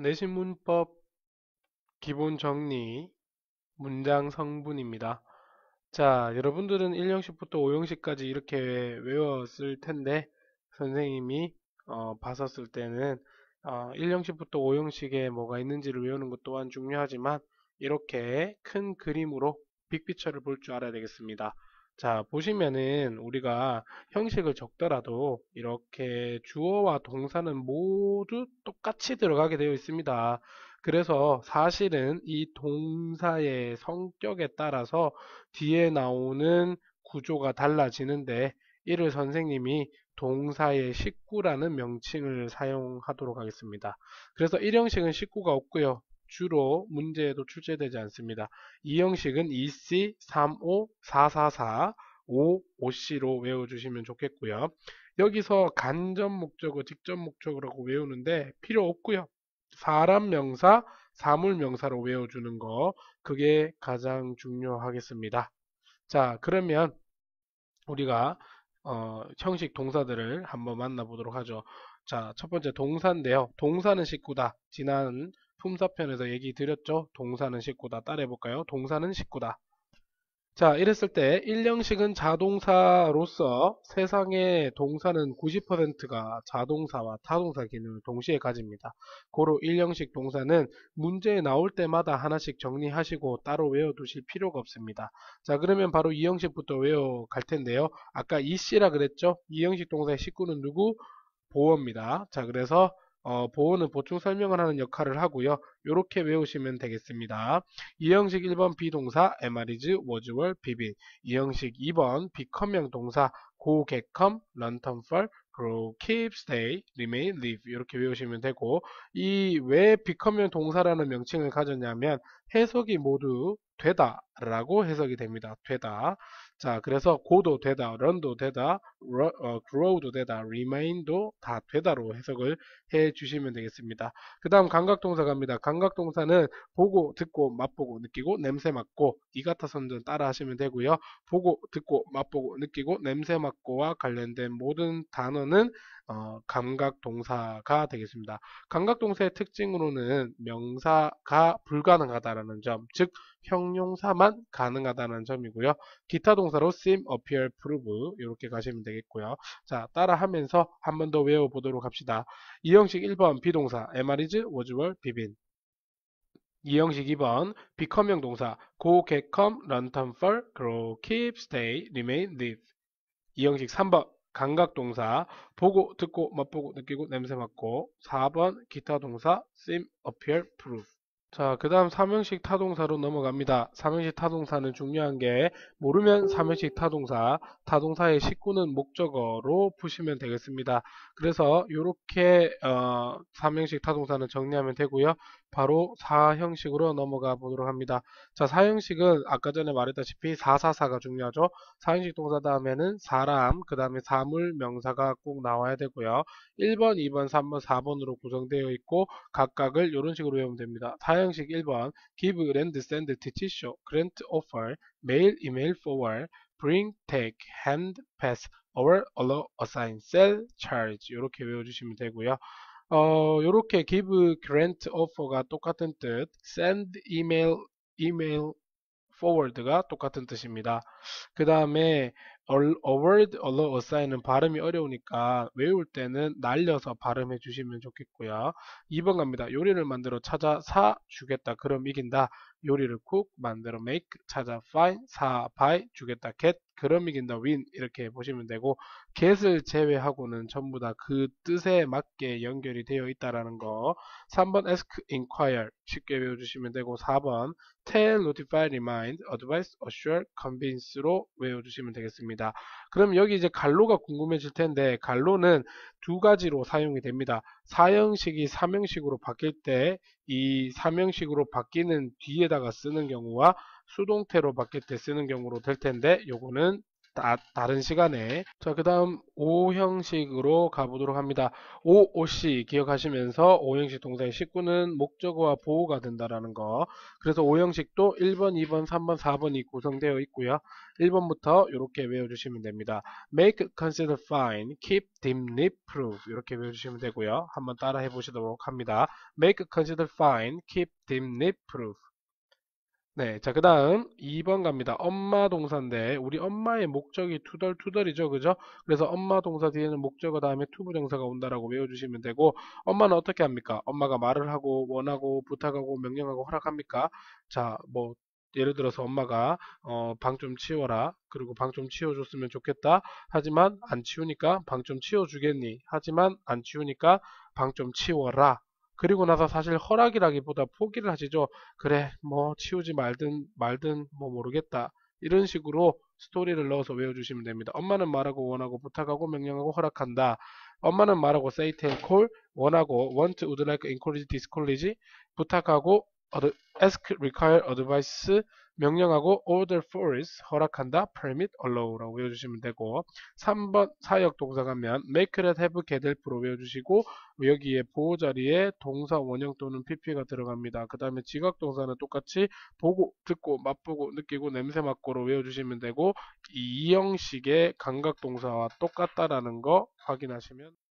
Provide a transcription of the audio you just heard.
내신 문법 기본 정리 문장 성분입니다. 자, 여러분들은 1형식부터 5형식까지 이렇게 외웠을 텐데 선생님이 어, 봤었을 때는 어, 1형식부터 5형식에 뭐가 있는지를 외우는 것 또한 중요하지만 이렇게 큰 그림으로 빅피처를 볼 줄 알아야 되겠습니다. 자, 보시면은 우리가 형식을 적더라도 이렇게 주어와 동사는 모두 똑같이 들어가게 되어 있습니다. 그래서 사실은 이 동사의 성격에 따라서 뒤에 나오는 구조가 달라지는데 이를 선생님이 동사의 식구라는 명칭을 사용하도록 하겠습니다. 그래서 일형식은 식구가 없고요. 주로 문제에도 출제되지 않습니다. 이 형식은 EC 35 444 55C로 외워주시면 좋겠고요. 여기서 간접 목적어, 직접 목적으로 외우는데 필요 없고요. 사람 명사, 사물 명사로 외워주는 거 그게 가장 중요하겠습니다. 자 그러면 우리가 어, 형식 동사들을 한번 만나보도록 하죠. 자, 첫 번째 동사인데요. 동사는 식구다. 지난 품사편에서 얘기 드렸죠. 동사는 식구다. 따라해볼까요? 동사는 식구다. 자 이랬을 때 1형식은 자동사로서 세상의 동사는 90%가 자동사와 타동사 기능을 동시에 가집니다. 고로 1형식 동사는 문제 에 나올 때마다 하나씩 정리하시고 따로 외워두실 필요가 없습니다. 자 그러면 바로 2형식부터 외워갈 텐데요. 아까 이씨라 그랬죠? 2형식 동사의 식구는 누구? 보어입니다. 자 그래서 어, 보호는 보충 설명을 하는 역할을 하고요. 이렇게 외우시면 되겠습니다. 이형식 1번 비동사, MR이즈, 워즈월, 비비. 이형식 2번 비컴명 동사, 고객 come, lantern fall, grow, keep, stay, remain, live 이렇게 외우시면 되고 이왜 become면 동사라는 명칭을 가졌냐면 해석이 모두 되다 라고 해석이 됩니다. 되다. 자 그래서 고도 되다, 런도 되다, 어, grow도 되다, remain도 다 되다로 해석을 해 주시면 되겠습니다. 그 다음 감각동사 갑니다. 감각동사는 보고, 듣고, 맛보고, 느끼고, 냄새 맡고 이 같아 선전 따라 하시면 되고요. 보고, 듣고, 맛보고, 느끼고, 냄새 맡고 문학고와 관련된 모든 단어는 어, 감각동사가 되겠습니다. 감각동사의 특징으로는 명사가 불가능하다라는 점, 즉 형용사만 가능하다는 점이고요. 기타 동사로 seem, appear, prove 이렇게 가시면 되겠고요. 자, 따라하면서 한 번 더 외워보도록 합시다. 이 형식 1번 비동사, MR이즈, was, were, been 이 형식 2번 비컴형 동사 go, get, come, run, turn, fall, grow, keep, stay, remain, live 2 형식 3번 감각 동사 보고 듣고 맛보고 느끼고 냄새 맡고 4번 기타 동사 seem, appear, prove 자, 그 다음 3형식 타동사로 넘어갑니다. 3형식 타동사는 중요한 게 모르면 3형식 타동사, 타동사의 식구는 목적어로 푸시면 되겠습니다. 그래서 이렇게 어, 삼형식 타동사는 정리하면 되고요. 바로 4형식으로 넘어가 보도록 합니다. 자, 4형식은 아까 전에 말했다시피 444가 중요하죠. 4형식 동사 다음에는 사람, 그 다음에 사물, 명사가 꼭 나와야 되고요. 1번, 2번, 3번, 4번으로 구성되어 있고 각각을 이런 식으로 외우면 됩니다. 4형식 1번 give, lend, send, teach, show, grant, offer, mail, email, forward, bring, take, hand, pass, or, allow, assign, sell, charge 이렇게 외워주시면 되고요. 어, 요렇게 give grant offer가 똑같은 뜻, send email, email forward가 똑같은 뜻입니다. 그 다음에 어, award, allow, assign은 발음이 어려우니까 외울 때는 날려서 발음해 주시면 좋겠고요. 2번 갑니다. 요리를 만들어 찾아 사 주겠다. 그럼 이긴다. 요리를 cook, 만들어 make, 찾아 find, 사 buy, 주겠다 get, 그럼 이긴다 win 이렇게 보시면 되고 get을 제외하고는 전부 다 그 뜻에 맞게 연결이 되어 있다라는 거. 3번 ask, inquire 쉽게 외워주시면 되고 4번 tell, notify, remind, advise, assure, convince로 외워주시면 되겠습니다. 겁니다. 그럼 여기 이제 갈로가 궁금해질 텐데 갈로는 두 가지로 사용이 됩니다. 사형식이 삼형식으로 바뀔 때 이 삼형식으로 바뀌는 뒤에다가 쓰는 경우와 수동태로 바뀔 때 쓰는 경우로 될 텐데 요거는 다, 다른 시간에 자그 다음 O 형식으로 가보도록 합니다. O, OC 기억하시면서 O 형식 동사의 19는 목적어와 보호가 된다라는 거 그래서 O 형식도 1번, 2번, 3번, 4번이 구성되어 있고요. 1번부터 이렇게 외워주시면 됩니다. Make, consider, find, keep, dim, l y p r o v e 이렇게 외워주시면 되고요. 한번 따라 해보시도록 합니다. Make, consider, find, keep, dim, l y p prove 네, 자, 그 다음 2번 갑니다. 엄마 동사인데 우리 엄마의 목적이 투덜투덜이죠. 그죠? 그래서 엄마 동사 뒤에는 목적어 다음에 투부정사가 온다라고 외워주시면 되고 엄마는 어떻게 합니까? 엄마가 말을 하고 원하고 부탁하고 명령하고 허락합니까? 자, 뭐 예를 들어서 엄마가 어, 방 좀 치워라 그리고 방 좀 치워줬으면 좋겠다 하지만 안 치우니까 방 좀 치워주겠니 하지만 안 치우니까 방 좀 치워라 그리고 나서 사실 허락이라기보다 포기를 하시죠. 그래, 뭐 치우지 말든 말든 뭐 모르겠다. 이런 식으로 스토리를 넣어서 외워주시면 됩니다. 엄마는 말하고 원하고 부탁하고 명령하고 허락한다. 엄마는 말하고 say tell call 원하고 want would like encourage discourage 부탁하고 ask, require, advice 명령하고 order for is 허락한다 permit, allow라고 외워주시면 되고 3번 사역 동사 가면 make that have get h 로 외워주시고 여기에 보호 자리에 동사 원형 또는 pp가 들어갑니다. 그 다음에 지각 동사는 똑같이 보고 듣고 맛보고 느끼고 냄새 맡고로 외워주시면 되고 이형식의 감각 동사와 똑같다라는 거 확인하시면